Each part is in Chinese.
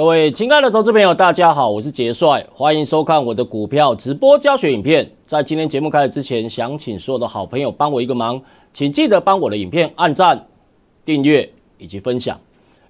各位亲爱的投资朋友，大家好，我是杰帅，欢迎收看我的股票直播教学影片。在今天节目开始之前，想请所有的好朋友帮我一个忙，请记得帮我的影片按赞、订阅以及分享。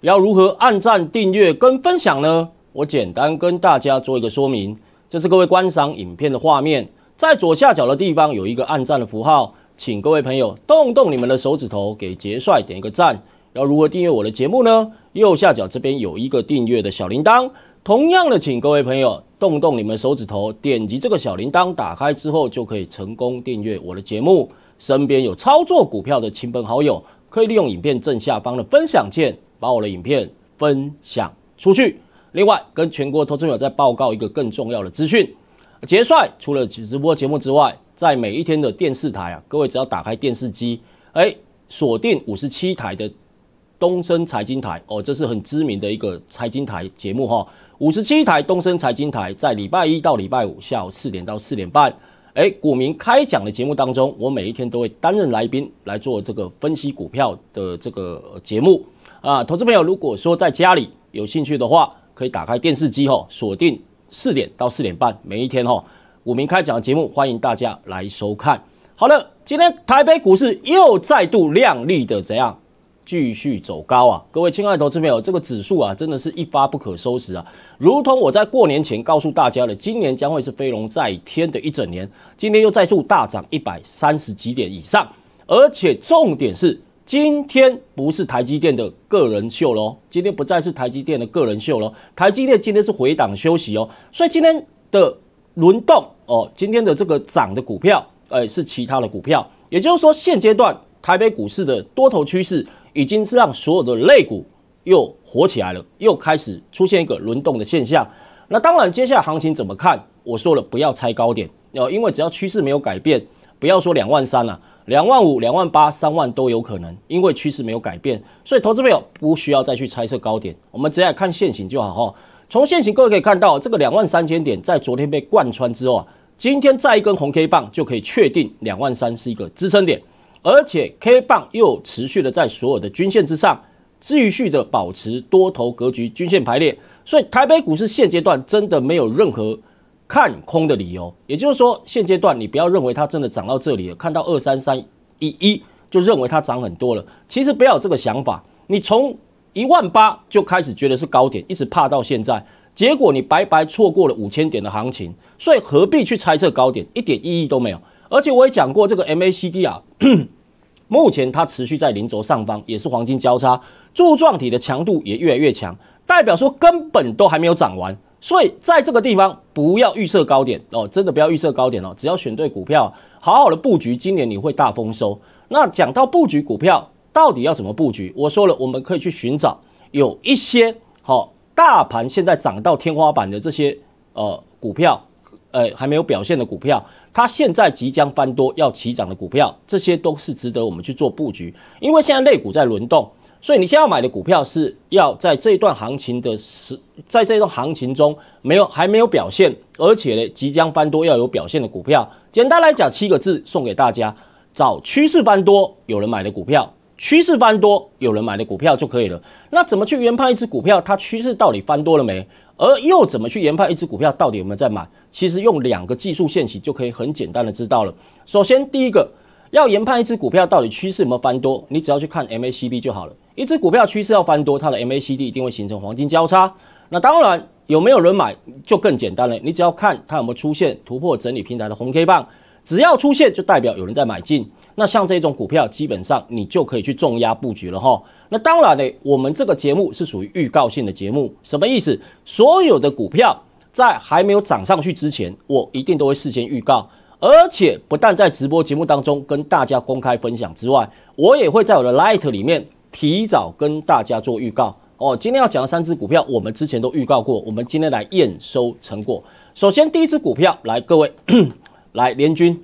要如何按赞、订阅跟分享呢？我简单跟大家做一个说明。这是各位观赏影片的画面，在左下角的地方有一个按赞的符号，请各位朋友动动你们的手指头，给杰帅点一个赞。要如何订阅我的节目呢？右下角这边有一个订阅的小铃铛，同样的，请各位朋友动动你们手指头，点击这个小铃铛，打开之后就可以成功订阅我的节目。身边有操作股票的亲朋好友，可以利用影片正下方的分享键，把我的影片分享出去。另外，跟全国投资者在报告一个更重要的资讯：杰帅除了直播节目之外，在每一天的电视台啊，各位只要打开电视机，哎，锁定五十七台的。东升财经台哦，这是很知名的一个财经台节目哈。五十七台东升财经台在礼拜一到礼拜五下午四点到四点半，哎，股民开讲的节目当中，我每一天都会担任来宾来做这个分析股票的这个节目啊。投资朋友如果说在家里有兴趣的话，可以打开电视机哈，锁定四点到四点半，每一天哈，股民开讲的节目，欢迎大家来收看。好了，今天台北股市又再度亮丽的怎样？继续走高啊！各位亲爱的投资朋友，这个指数啊，真的是一发不可收拾啊！如同我在过年前告诉大家的，今年将会是飞龙在天的一整年。今天又再度大涨一百三十几点以上，而且重点是，今天不是台积电的个人秀喽，今天不再是台积电的个人秀喽，台积电今天是回档休息哦。所以今天的轮动哦，今天的这个涨的股票，哎，是其他的股票。也就是说，现阶段台北股市的多头趋势。已经是让所有的类股又火起来了，又开始出现一个轮动的现象。那当然，接下来行情怎么看？我说了，不要猜高点哦，因为只要趋势没有改变，不要说两万三了，两万五、两万八、三万都有可能，因为趋势没有改变，所以投资朋友不需要再去猜测高点，我们只要看现行就好哈。从现行各位可以看到，这个两万三千点在昨天被贯穿之后啊，今天再一根红 K 棒就可以确定两万三是一个支撑点。而且 K 棒又持续的在所有的均线之上，继续的保持多头格局、均线排列，所以台北股市现阶段真的没有任何看空的理由。也就是说，现阶段你不要认为它真的涨到这里，看到二三三一一就认为它涨很多了。其实不要有这个想法，你从一万八就开始觉得是高点，一直怕到现在，结果你白白错过了五千点的行情，所以何必去猜测高点，一点意义都没有。而且我也讲过，这个 MACD 啊，目前它持续在零轴上方，也是黄金交叉，柱状体的强度也越来越强，代表说根本都还没有涨完。所以在这个地方不要预设高点哦，真的不要预设高点哦。只要选对股票，好好的布局，今年你会大丰收。那讲到布局股票，到底要怎么布局？我说了，我们可以去寻找有一些好大盘现在涨到天花板的这些呃股票，呃还没有表现的股票。它现在即将翻多要起涨的股票，这些都是值得我们去做布局。因为现在类股在轮动，所以你现在要买的股票是要在这一段行情的时，在这一段行情中没有还没有表现，而且呢即将翻多要有表现的股票。简单来讲，七个字送给大家：找趋势翻多有人买的股票，趋势翻多有人买的股票就可以了。那怎么去研判一只股票它趋势到底翻多了没？而又怎么去研判一只股票到底有没有在买？其实用两个技术线型就可以很简单的知道了。首先，第一个要研判一只股票到底趋势有没有翻多，你只要去看 MACD 就好了。一只股票趋势要翻多，它的 MACD 一定会形成黄金交叉。那当然有没有人买就更简单了，你只要看它有没有出现突破整理平台的红 K 棒，只要出现就代表有人在买进。那像这种股票，基本上你就可以去重压布局了哈。那当然呢，我们这个节目是属于预告性的节目，什么意思？所有的股票。在还没有涨上去之前，我一定都会事先预告，而且不但在直播节目当中跟大家公开分享之外，我也会在我的 l i g h t 里面提早跟大家做预告。哦，今天要讲的三只股票，我们之前都预告过，我们今天来验收成果。首先，第一只股票，来各位，来联军，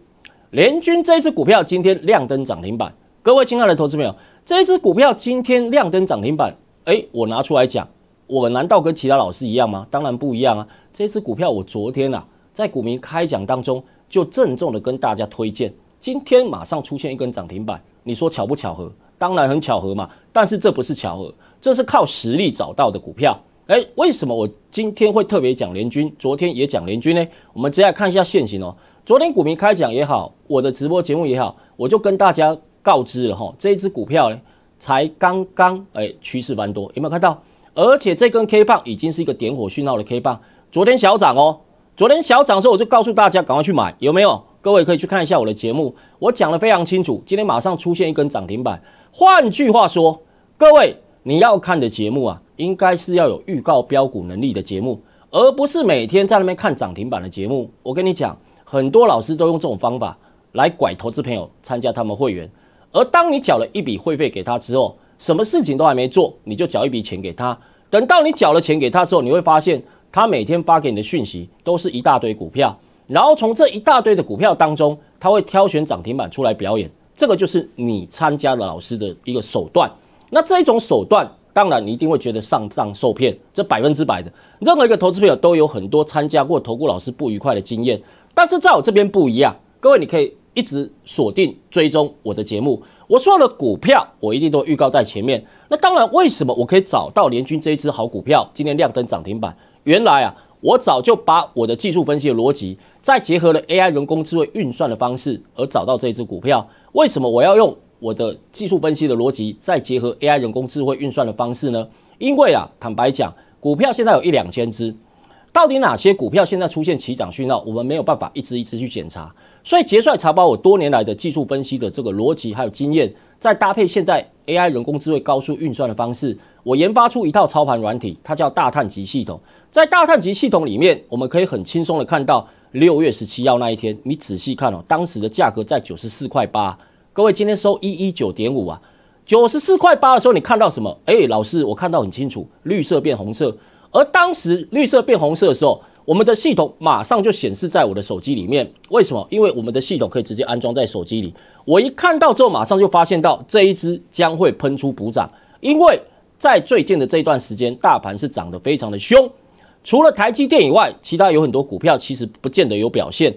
联军这一只股票今天亮灯涨停板。各位亲爱的投资者，这一只股票今天亮灯涨停板，哎，我拿出来讲。我难道跟其他老师一样吗？当然不一样啊！这支股票我昨天啊，在股民开讲当中就郑重的跟大家推荐，今天马上出现一根涨停板，你说巧不巧合？当然很巧合嘛！但是这不是巧合，这是靠实力找到的股票。哎，为什么我今天会特别讲联军？昨天也讲联军呢？我们下来看一下现形哦。昨天股民开讲也好，我的直播节目也好，我就跟大家告知了哈，这一支股票呢，才刚刚哎趋势翻多，有没有看到？而且这根 K 棒已经是一个点火讯号的 K 棒，昨天小涨哦。昨天小涨的时候，我就告诉大家赶快去买，有没有？各位可以去看一下我的节目，我讲的非常清楚。今天马上出现一根涨停板，换句话说，各位你要看的节目啊，应该是要有预告标股能力的节目，而不是每天在那边看涨停板的节目。我跟你讲，很多老师都用这种方法来拐投资朋友参加他们会员，而当你缴了一笔会费给他之后，什么事情都还没做，你就缴一笔钱给他。等到你缴了钱给他之后，你会发现他每天发给你的讯息都是一大堆股票，然后从这一大堆的股票当中，他会挑选涨停板出来表演。这个就是你参加的老师的一个手段。那这一种手段，当然你一定会觉得上当受骗，这百分之百的。任何一个投资朋友都有很多参加过投顾老师不愉快的经验，但是在我这边不一样。各位，你可以一直锁定追踪我的节目。我说了股票，我一定都预告在前面。那当然，为什么我可以找到联军这一只好股票，今天亮灯涨停板？原来啊，我早就把我的技术分析的逻辑，再结合了 AI 人工智慧运算的方式，而找到这一只股票。为什么我要用我的技术分析的逻辑，再结合 AI 人工智慧运算的方式呢？因为啊，坦白讲，股票现在有一两千只。到底哪些股票现在出现齐涨讯号？我们没有办法一直一直去检查，所以杰帅查包我多年来的技术分析的这个逻辑还有经验，再搭配现在 AI 人工智慧高速运算的方式，我研发出一套操盘软体，它叫大探级系统。在大探级系统里面，我们可以很轻松的看到六月十七号那一天，你仔细看哦，当时的价格在九十四块八。各位今天收一一九点五啊，九十四块八的时候，你看到什么？哎，老师，我看到很清楚，绿色变红色。而当时绿色变红色的时候，我们的系统马上就显示在我的手机里面。为什么？因为我们的系统可以直接安装在手机里。我一看到之后，马上就发现到这一只将会喷出补涨，因为在最近的这一段时间，大盘是涨得非常的凶。除了台积电以外，其他有很多股票其实不见得有表现，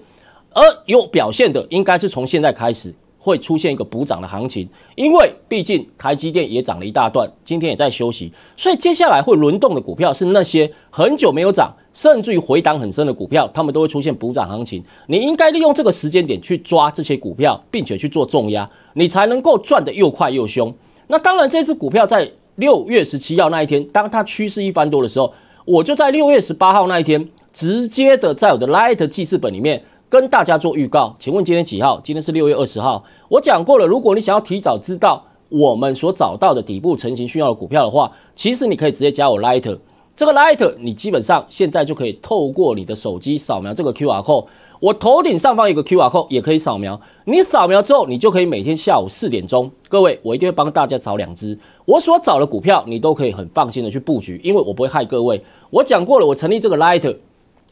而有表现的应该是从现在开始。会出现一个补涨的行情，因为毕竟台积电也涨了一大段，今天也在休息，所以接下来会轮动的股票是那些很久没有涨，甚至于回档很深的股票，他们都会出现补涨行情。你应该利用这个时间点去抓这些股票，并且去做重压，你才能够赚得又快又凶。那当然，这只股票在六月十七号那一天，当它趋势一翻多的时候，我就在六月十八号那一天直接的在我的 Light 记事本里面。跟大家做预告，请问今天几号？今天是六月二十号。我讲过了，如果你想要提早知道我们所找到的底部成型、需要的股票的话，其实你可以直接加我 Lite g h。这个 Lite，g h 你基本上现在就可以透过你的手机扫描这个 Q R code。我头顶上方有个 Q R code，也可以扫描。你扫描之后，你就可以每天下午四点钟，各位，我一定会帮大家找两只我所找的股票，你都可以很放心的去布局，因为我不会害各位。我讲过了，我成立这个 Lite g h。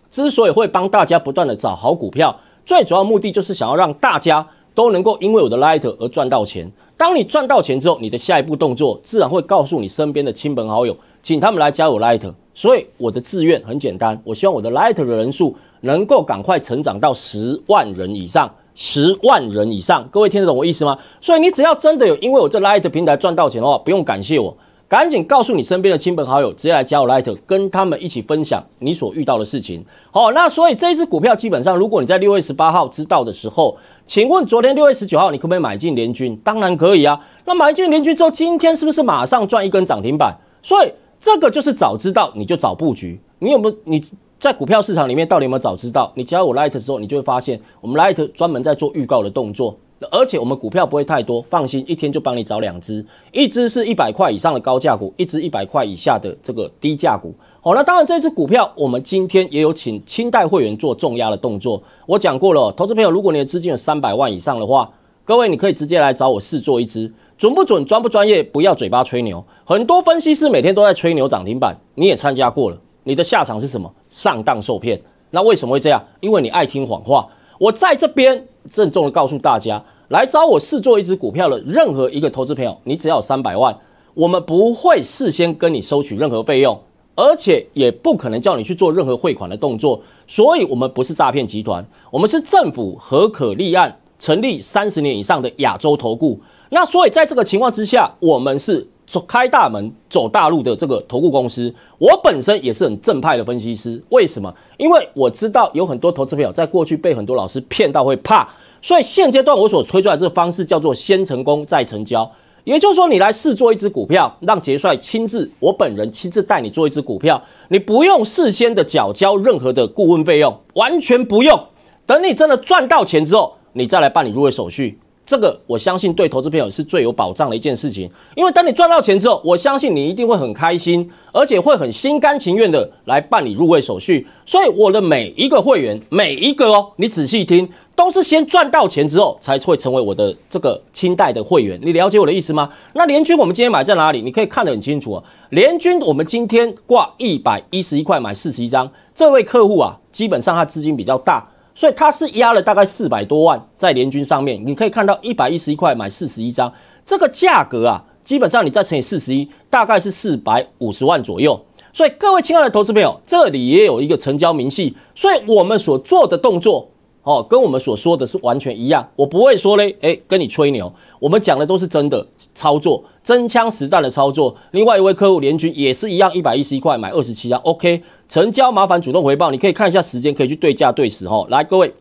之所以会帮大家不断的找好股票，最主要目的就是想要让大家都能够因为我的 Light 而赚到钱。当你赚到钱之后，你的下一步动作自然会告诉你身边的亲朋好友，请他们来加我 Light。所以我的志愿很简单，我希望我的 Light 的人数能够赶快成长到十万人以上。十万人以上，各位听得懂我意思吗？所以你只要真的有因为我这 Light 平台赚到钱的话，不用感谢我。赶紧告诉你身边的亲朋好友，直接来加我 Light，跟他们一起分享你所遇到的事情。好，那所以这一只股票基本上，如果你在六月十八号知道的时候，请问昨天六月十九号你可不可以买进联军？当然可以啊。那买进联军之后，今天是不是马上赚一根涨停板？所以这个就是早知道你就早布局。你有没你在股票市场里面到底有没有早知道？你加我 Light 之后，你就会发现我们 Light 专门在做预告的动作。而且我们股票不会太多，放心，一天就帮你找两只，一支是一百块以上的高价股，一支一百块以下的这个低价股。好，那当然这只股票，我们今天也有请清代会员做重压的动作。我讲过了，投资朋友，如果你的资金有三百万以上的话，各位你可以直接来找我试做一只，准不准、专不专业，不要嘴巴吹牛。很多分析师每天都在吹牛涨停板，你也参加过了，你的下场是什么？上当受骗。那为什么会这样？因为你爱听谎话。我在这边郑重的告诉大家，来找我试做一只股票的任何一个投资朋友，你只要三百万，我们不会事先跟你收取任何费用，而且也不可能叫你去做任何汇款的动作，所以我们不是诈骗集团，我们是政府和可立案成立三十年以上的亚洲投顾。那所以在这个情况之下，我们是。走开大门走大陆的这个投顾公司，我本身也是很正派的分析师。为什么？因为我知道有很多投资朋友在过去被很多老师骗到会怕，所以现阶段我所推出来的这个方式叫做先成功再成交。也就是说，你来试做一只股票，让杰帅亲自，我本人亲自带你做一只股票，你不用事先的缴交任何的顾问费用，完全不用。等你真的赚到钱之后，你再来办理入会手续。这个我相信对投资朋友是最有保障的一件事情，因为当你赚到钱之后，我相信你一定会很开心，而且会很心甘情愿的来办理入会手续。所以我的每一个会员，每一个哦，你仔细听，都是先赚到钱之后才会成为我的这个清代的会员。你了解我的意思吗？那联军我们今天买在哪里？你可以看得很清楚啊。联军我们今天挂一百一十一块买四十一张，这位客户啊，基本上他资金比较大。所以他是压了大概四百多万在联军上面，你可以看到一百一十一块买四十一张，这个价格啊，基本上你再乘以四十一，大概是四百五十万左右。所以各位亲爱的投资朋友，这里也有一个成交明细，所以我们所做的动作。哦，跟我们所说的是完全一样。我不会说嘞，哎，跟你吹牛。我们讲的都是真的操作，真枪实弹的操作。另外一位客户联军也是一样，一百一十一块买二十七张，OK，成交麻烦主动回报，你可以看一下时间，可以去对价对时哦。来，各位，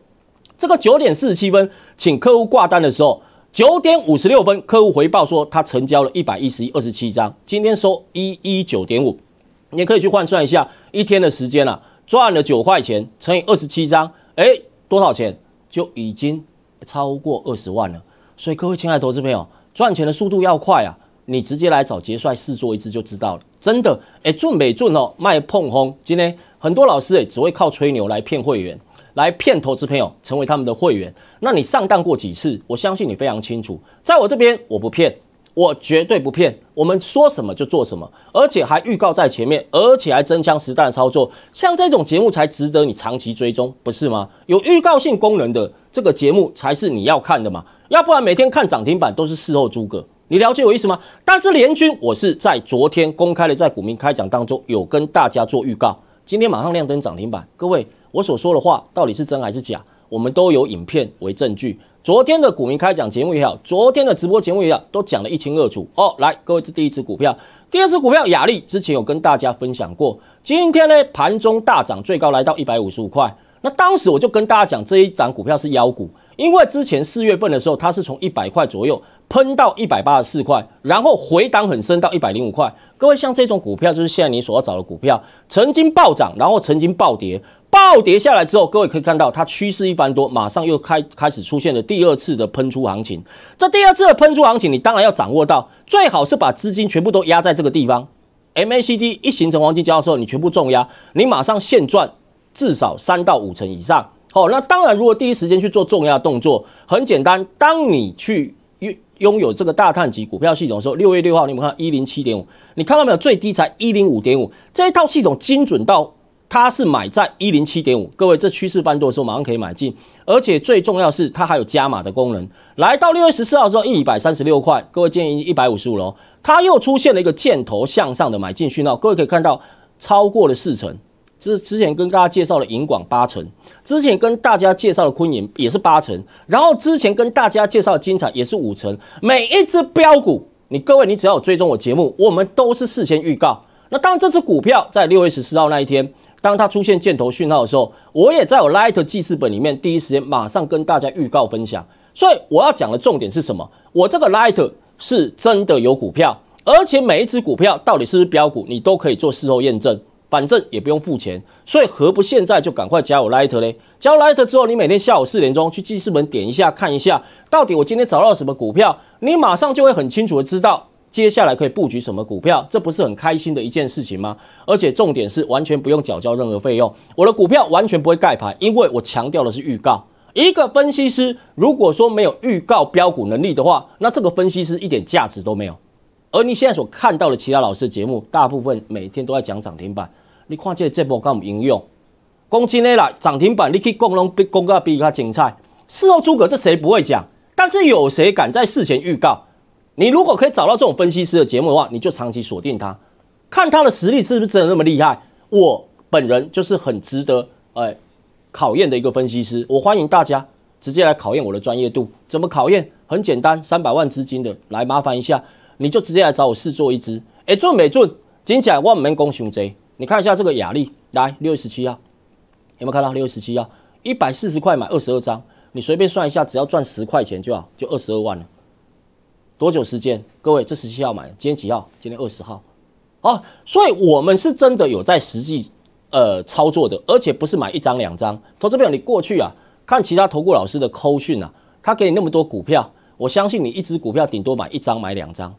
这个九点四十七分，请客户挂单的时候，九点五十六分，客户回报说他成交了一百一十一二十七张，今天收一一九点五，你可以去换算一下一天的时间啊，赚了九块钱乘以二十七张，哎。多少钱就已经超过二十万了，所以各位亲爱的投资朋友，赚钱的速度要快啊！你直接来找杰帅试做一支就知道了，真的。哎，赚没赚哦？卖碰轰，今天很多老师哎，只会靠吹牛来骗会员，来骗投资朋友成为他们的会员。那你上当过几次？我相信你非常清楚。在我这边，我不骗。我绝对不骗，我们说什么就做什么，而且还预告在前面，而且还真枪实弹的操作，像这种节目才值得你长期追踪，不是吗？有预告性功能的这个节目才是你要看的嘛，要不然每天看涨停板都是事后诸葛，你了解我意思吗？但是联军，我是在昨天公开的在股民开讲当中有跟大家做预告，今天马上亮灯涨停板，各位我所说的话到底是真还是假，我们都有影片为证据。昨天的股民开讲节目也好，昨天的直播节目也好，都讲得一清二楚哦。来，各位是第一只股票，第二只股票雅丽，之前有跟大家分享过。今天呢，盘中大涨，最高来到一百五十五块。那当时我就跟大家讲，这一档股票是妖股，因为之前四月份的时候，它是从一百块左右喷到一百八十四块，然后回档很深到一百零五块。各位，像这种股票就是现在你所要找的股票，曾经暴涨，然后曾经暴跌。暴跌下来之后，各位可以看到它趋势一翻多，马上又开开始出现了第二次的喷出行情。这第二次的喷出行情，你当然要掌握到，最好是把资金全部都压在这个地方。MACD 一形成黄金交的时候，你全部重压，你马上现赚至少三到五成以上。好，那当然如果第一时间去做重压动作，很简单，当你去拥拥有这个大碳级股票系统的时候，六月六号你们看一零七点五，你看到没有？最低才一零五点五，这一套系统精准到。它是买在一零七点五，各位这趋势翻多的时候马上可以买进，而且最重要是它还有加码的功能。来到六月十四号的时候，一百三十六块，各位建议一百五十五喽。它又出现了一个箭头向上的买进讯号，各位可以看到超过了四成。之之前跟大家介绍的银广八成，之前跟大家介绍的昆云也是八成，然后之前跟大家介绍金彩也是五成。每一只标股，你各位你只要有追踪我节目，我们都是事先预告。那当这只股票在六月十四号那一天。当它出现箭头讯号的时候，我也在我 Light 记事本里面第一时间马上跟大家预告分享。所以我要讲的重点是什么？我这个 Light 是真的有股票，而且每一只股票到底是不是标股，你都可以做事后验证，反正也不用付钱。所以何不现在就赶快加我 Light 呢？加我 Light 之后，你每天下午四点钟去记事本点一下，看一下到底我今天找到什么股票，你马上就会很清楚的知道。接下来可以布局什么股票？这不是很开心的一件事情吗？而且重点是完全不用缴交任何费用，我的股票完全不会盖牌，因为我强调的是预告。一个分析师如果说没有预告标股能力的话，那这个分析师一点价值都没有。而你现在所看到的其他老师的节目，大部分每天都在讲涨停板，你看这这波干么应用？攻喜你了，涨停板你可以逛龙比公告比他精彩。事后诸葛这谁不会讲？但是有谁敢在事前预告？你如果可以找到这种分析师的节目的话，你就长期锁定他，看他的实力是不是真的那么厉害。我本人就是很值得哎考验的一个分析师，我欢迎大家直接来考验我的专业度。怎么考验？很简单，三百万资金的来麻烦一下，你就直接来找我试做一支，哎，准没准，金奖万能攻熊贼。你看一下这个雅力，来六月十七号有没有看到？六月十七号一百四十块买二十二张，你随便算一下，只要赚十块钱就好，就二十二万了。多久时间？各位，这十七号买，今天几号？今天二十号，哦，所以我们是真的有在实际呃操作的，而且不是买一张两张。投资朋友，你过去啊看其他投顾老师的扣讯啊，他给你那么多股票，我相信你一只股票顶多买一张买两张，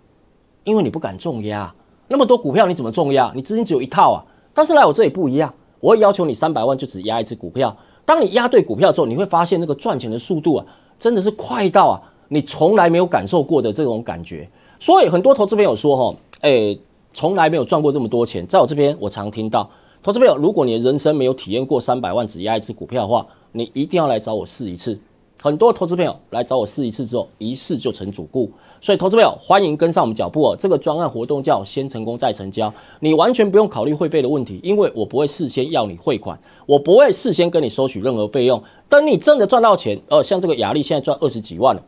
因为你不敢重压，那么多股票你怎么重压？你资金只有一套啊。但是来我这里不一样，我会要求你三百万就只压一只股票。当你压对股票之后，你会发现那个赚钱的速度啊，真的是快到啊。你从来没有感受过的这种感觉，所以很多投资朋友说：“哈，哎，从来没有赚过这么多钱。”在我这边，我常听到投资朋友：“如果你的人生没有体验过三百万只押一只股票的话，你一定要来找我试一次。”很多投资朋友来找我试一次之后，一试就成主顾。所以投资朋友，欢迎跟上我们脚步哦！这个专案活动叫“先成功再成交”，你完全不用考虑会费的问题，因为我不会事先要你汇款，我不会事先跟你收取任何费用。等你真的赚到钱，呃，像这个雅丽现在赚二十几万了。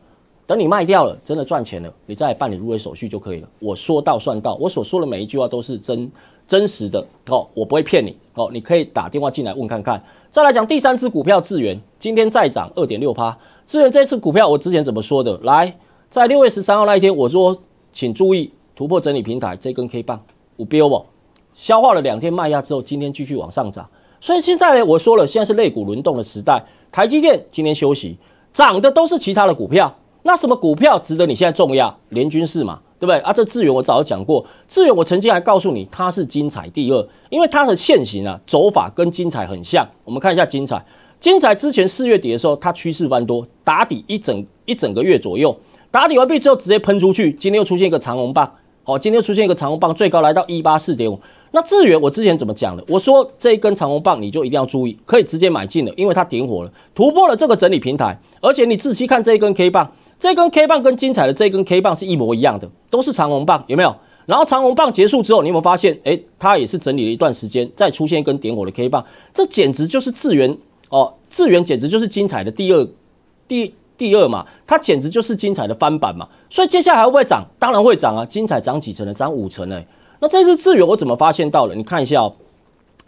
等你卖掉了，真的赚钱了，你再办理入围手续就可以了。我说到算到，我所说的每一句话都是真真实的哦，我不会骗你哦。你可以打电话进来问看看。再来讲第三只股票智源，今天再涨二点六趴。智源这一次股票，我之前怎么说的？来，在六月十三号那一天，我说请注意突破整理平台这根 K 棒，我标不消化了两天卖压之后，今天继续往上涨。所以现在呢，我说了，现在是肋股轮动的时代。台积电今天休息，涨的都是其他的股票。那什么股票值得你现在重要？联军是嘛，对不对啊？这智远我早就讲过，智远我曾经还告诉你，它是精彩第二，因为它的线型啊走法跟精彩很像。我们看一下精彩，精彩之前四月底的时候，它趋势翻多打底一整一整个月左右，打底完毕之后直接喷出去，今天又出现一个长红棒，好，今天又出现一个长红棒，最高来到一八四点五。那智远我之前怎么讲的？我说这一根长红棒你就一定要注意，可以直接买进了，因为它点火了，突破了这个整理平台，而且你仔细看这一根 K 棒。这根 K 棒跟精彩的这根 K 棒是一模一样的，都是长红棒，有没有？然后长红棒结束之后，你有没有发现？哎，它也是整理了一段时间，再出现一根点火的 K 棒，这简直就是智源哦，智源简直就是精彩的第二，第第二嘛，它简直就是精彩的翻版嘛。所以接下来会不会涨？当然会涨啊！精彩涨几成呢？涨五成哎。那这次智源我怎么发现到了？你看一下，哦，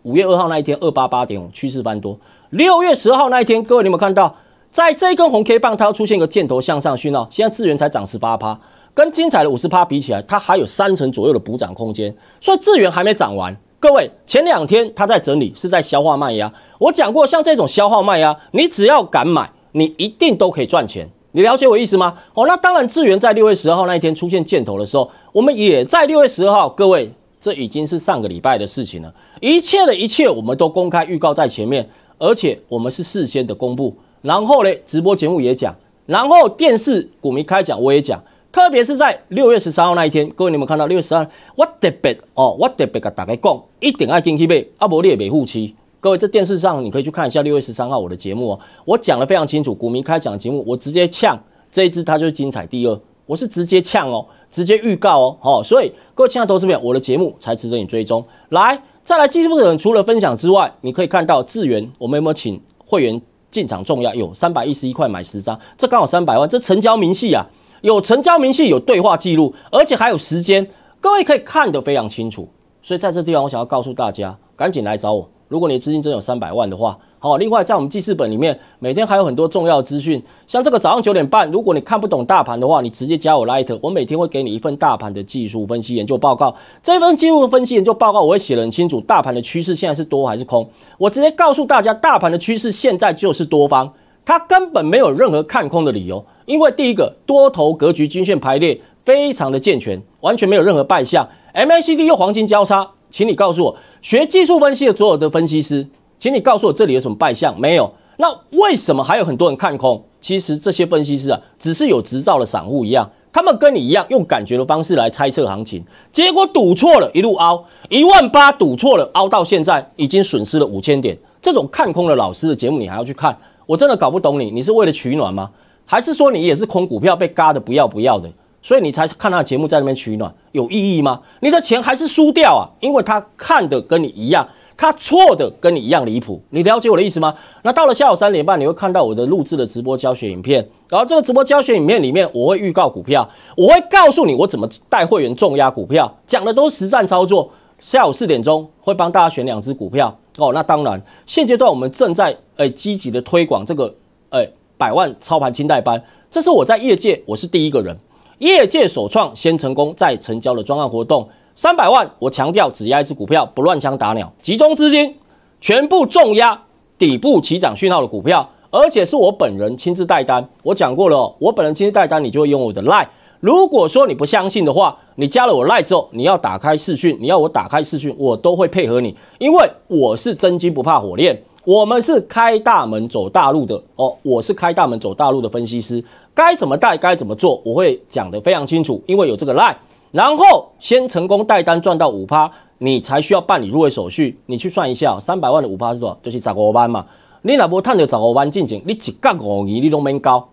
五月二号那一天二八八点五，趋势翻多。六月十号那一天，各位你有没有看到？在这一根红 K 棒，它出现一个箭头向上讯号。现在资源才涨十八趴，跟精彩的五十趴比起来，它还有三成左右的补涨空间。所以资源还没涨完，各位，前两天它在整理，是在消化卖压。我讲过，像这种消化卖压，你只要敢买，你一定都可以赚钱。你了解我意思吗？哦，那当然，资源在六月十二号那一天出现箭头的时候，我们也在六月十二号。各位，这已经是上个礼拜的事情了。一切的一切，我们都公开预告在前面，而且我们是事先的公布。然后呢，直播节目也讲，然后电视股民开讲我也讲，特别是在六月十三号那一天，各位有们有看到六月十三？我特别哦，我特别跟大家讲，一定要进去备，阿伯你也没护期。各位在电视上你可以去看一下六月十三号我的节目哦，我讲的非常清楚。股民开的节目我直接呛这一支，它就是精彩第二，我是直接呛哦，直接预告哦，好，所以各位亲爱的投资友，我的节目才值得你追踪。来，再来技术人除了分享之外，你可以看到智源，我们有没有请会员？进场重要有三百一十一块买十张，这刚好三百万。这成交明细啊，有成交明细，有对话记录，而且还有时间，各位可以看得非常清楚。所以在这地方，我想要告诉大家，赶紧来找我。如果你的资金真有三百万的话，好，另外在我们记事本里面，每天还有很多重要资讯。像这个早上九点半，如果你看不懂大盘的话，你直接加我 h 特，我每天会给你一份大盘的技术分析研究报告。这份技术分析研究报告我会写得很清楚，大盘的趋势现在是多还是空？我直接告诉大家，大盘的趋势现在就是多方，它根本没有任何看空的理由。因为第一个，多头格局均线排列非常的健全，完全没有任何败象。MACD 又黄金交叉。请你告诉我，学技术分析的所有的分析师，请你告诉我这里有什么败相？没有？那为什么还有很多人看空？其实这些分析师啊，只是有执照的散户一样，他们跟你一样用感觉的方式来猜测行情，结果赌错了一路凹，一万八赌错了凹到现在已经损失了五千点。这种看空的老师的节目你还要去看？我真的搞不懂你，你是为了取暖吗？还是说你也是空股票被嘎的不要不要的？所以你才看他的节目在那边取暖，有意义吗？你的钱还是输掉啊！因为他看的跟你一样，他错的跟你一样离谱。你了解我的意思吗？那到了下午三点半，你会看到我的录制的直播教学影片。然后这个直播教学影片里面，我会预告股票，我会告诉你我怎么带会员重压股票，讲的都是实战操作。下午四点钟会帮大家选两只股票哦。那当然，现阶段我们正在诶积极的推广这个诶百万操盘清代班，这是我在业界我是第一个人。业界首创先成功再成交的专案活动，三百万。我强调只押一只股票，不乱枪打鸟，集中资金，全部重压底部起涨讯号的股票，而且是我本人亲自带单。我讲过了，我本人亲自带单，你就会用我的赖。如果说你不相信的话，你加了我赖之后，你要打开视讯，你要我打开视讯，我都会配合你，因为我是真金不怕火炼。我们是开大门走大路的哦，我是开大门走大路的分析师，该怎么带，该怎么做，我会讲得非常清楚，因为有这个赖。然后先成功带单赚到五趴，你才需要办理入会手续。你去算一下，三百万的五趴是多少？就是十五万嘛。你若无赚到十五万进前，你一角五年你拢免交。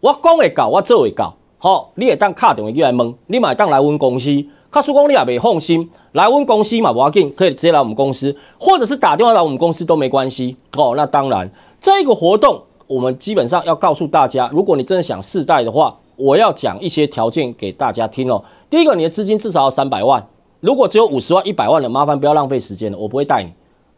我讲会到，我做会到，好，你会当打电话过来问，你嘛会当来我公司。卡数公力也袂放心，来问公司嘛，不要紧，可以直接来我们公司，或者是打电话来我们公司都没关系哦。那当然，这个活动我们基本上要告诉大家，如果你真的想试戴的话，我要讲一些条件给大家听哦。第一个，你的资金至少要三百万，如果只有五十万、一百万的，麻烦不要浪费时间了，我不会带你，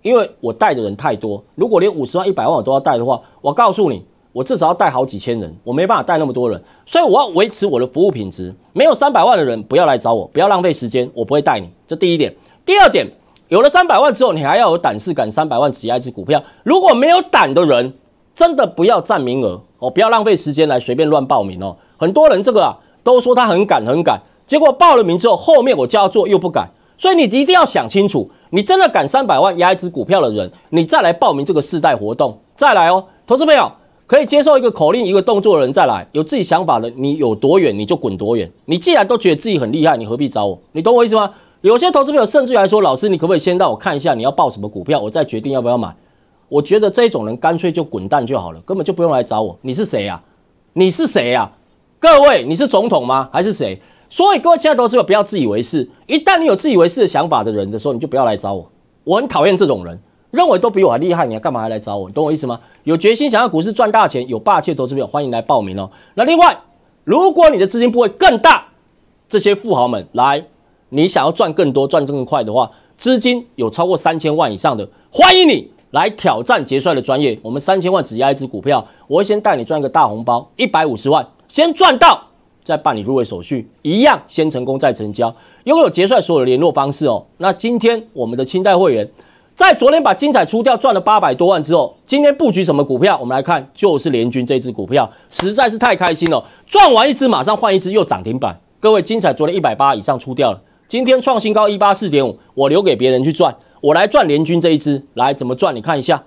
因为我带的人太多。如果连五十万、一百万我都要带的话，我告诉你。我至少要带好几千人，我没办法带那么多人，所以我要维持我的服务品质。没有三百万的人不要来找我，不要浪费时间，我不会带你。这第一点。第二点，有了三百万之后，你还要有胆识敢三百万只压一只股票，如果没有胆的人，真的不要占名额哦，不要浪费时间来随便乱报名哦。很多人这个啊，都说他很敢很敢，结果报了名之后，后面我就要做又不敢，所以你一定要想清楚，你真的敢三百万压一只股票的人，你再来报名这个世代活动，再来哦，投资朋友。可以接受一个口令、一个动作的人再来，有自己想法的，你有多远你就滚多远。你既然都觉得自己很厉害，你何必找我？你懂我意思吗？有些投资朋友甚至来说，老师，你可不可以先让我看一下你要报什么股票，我再决定要不要买？我觉得这种人干脆就滚蛋就好了，根本就不用来找我。你是谁呀？你是谁呀？各位，你是总统吗？还是谁？所以各位亲爱的投资者不要自以为是，一旦你有自以为是的想法的人的时候，你就不要来找我，我很讨厌这种人。认为都比我还厉害，你还干嘛还来找我？你懂我意思吗？有决心想要股市赚大钱，有霸气投资朋友欢迎来报名哦。那另外，如果你的资金部位更大，这些富豪们来，你想要赚更多、赚更快的话，资金有超过三千万以上的，欢迎你来挑战杰帅的专业。我们三千万只押一只股票，我会先带你赚个大红包一百五十万，先赚到再办理入会手续，一样先成功再成交。拥有杰帅所有的联络方式哦。那今天我们的清代会员。在昨天把精彩出掉赚了八百多万之后，今天布局什么股票？我们来看，就是联军这支股票，实在是太开心了。赚完一只马上换一只，又涨停板。各位，精彩昨天一百八以上出掉了，今天创新高一八四点五，我留给别人去赚，我来赚联军这一支。来怎么赚？你看一下，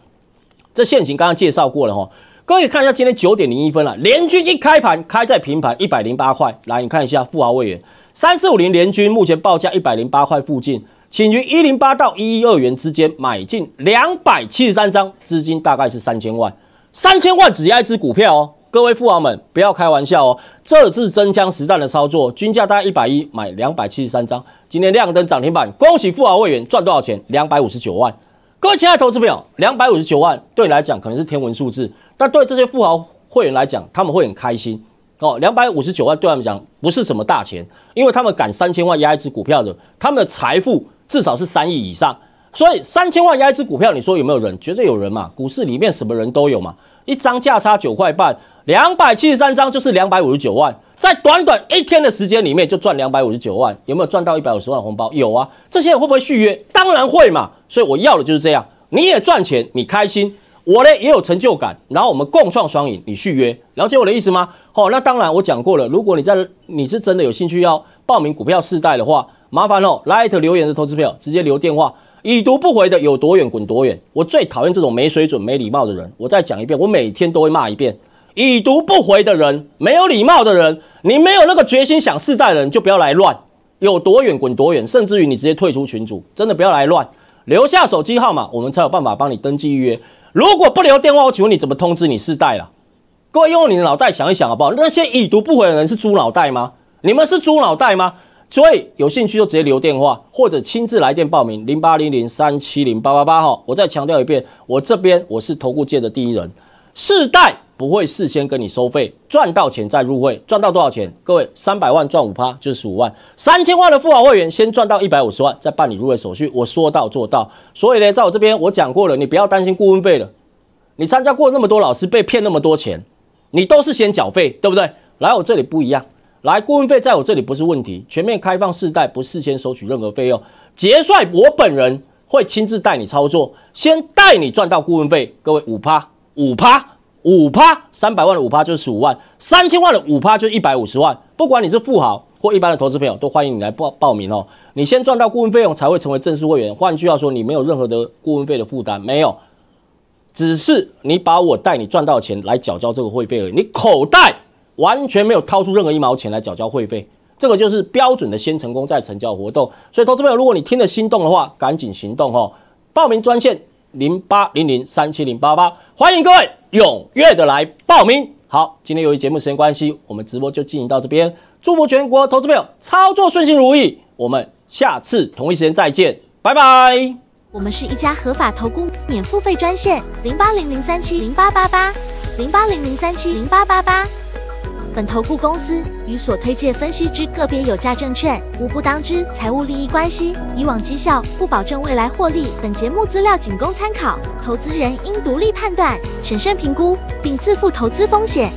这线行刚刚介绍过了哈。各位看一下，今天九点零一分了，联军一开盘开在平盘一百零八块。来，你看一下富豪会员三四五零联军目前报价一百零八块附近。请于一零八到一一二元之间买进两百七十三张，资金大概是三千万，三千万只压一只股票哦。各位富豪们，不要开玩笑哦，这是真枪实弹的操作，均价大概一百一，买两百七十三张。今天亮灯涨停板，恭喜富豪会员赚多少钱？两百五十九万。各位亲爱的投资朋友，两百五十九万对来讲可能是天文数字，但对这些富豪会员来讲，他们会很开心哦。两百五十九万对他们讲不是什么大钱，因为他们敢三千万压一只股票的，他们的财富。至少是三亿以上，所以三千万压一只股票，你说有没有人？绝对有人嘛！股市里面什么人都有嘛！一张价差九块半，两百七十三张就是两百五十九万，在短短一天的时间里面就赚两百五十九万，有没有赚到一百五十万红包？有啊！这些人会不会续约？当然会嘛！所以我要的就是这样，你也赚钱，你开心，我呢也有成就感，然后我们共创双赢。你续约，了解我的意思吗？哦，那当然我讲过了，如果你在你是真的有兴趣要报名股票试带的话。麻烦 i 来艾特留言的投资友直接留电话。已读不回的有多远滚多远。我最讨厌这种没水准、没礼貌的人。我再讲一遍，我每天都会骂一遍。已读不回的人，没有礼貌的人，你没有那个决心想世代人就不要来乱。有多远滚多远，甚至于你直接退出群组，真的不要来乱。留下手机号码，我们才有办法帮你登记预约。如果不留电话，我请问你怎么通知你世代了？各位用你的脑袋想一想好不好？那些已读不回的人是猪脑袋吗？你们是猪脑袋吗？所以有兴趣就直接留电话，或者亲自来电报名零八零零三七零八八八哈。我再强调一遍，我这边我是投顾界的第一人，世代不会事先跟你收费，赚到钱再入会。赚到多少钱？各位三百万赚五趴就是十五万，三千万的富豪会员先赚到一百五十万再办理入会手续。我说到做到。所以呢，在我这边我讲过了，你不要担心顾问费了。你参加过那么多老师被骗那么多钱，你都是先缴费，对不对？来我这里不一样。来，顾问费在我这里不是问题。全面开放试戴不事先收取任何费用。结算我本人会亲自带你操作，先带你赚到顾问费。各位，五趴，五趴，五趴，三百万的五趴就是十五万，三千万的五趴就是一百五十万。不管你是富豪或一般的投资朋友，都欢迎你来报报名哦。你先赚到顾问费用，才会成为正式会员。换句话说，你没有任何的顾问费的负担，没有，只是你把我带你赚到钱来缴交这个会费而已。你口袋。完全没有掏出任何一毛钱来缴交会费，这个就是标准的先成功再成交活动。所以，投资朋友，如果你听得心动的话，赶紧行动哦！报名专线零八零零三七零八八，欢迎各位踊跃的来报名。好，今天由于节目时间关系，我们直播就进行到这边。祝福全国投资朋友操作顺心如意，我们下次同一时间再见，拜拜。我们是一家合法投顾，免付费专线零八零零三七零八八八零八零零三七零八八八。本投顾公司与所推介分析之个别有价证券无不当之财务利益关系。以往绩效不保证未来获利。本节目资料仅供参考，投资人应独立判断、审慎评估，并自负投资风险。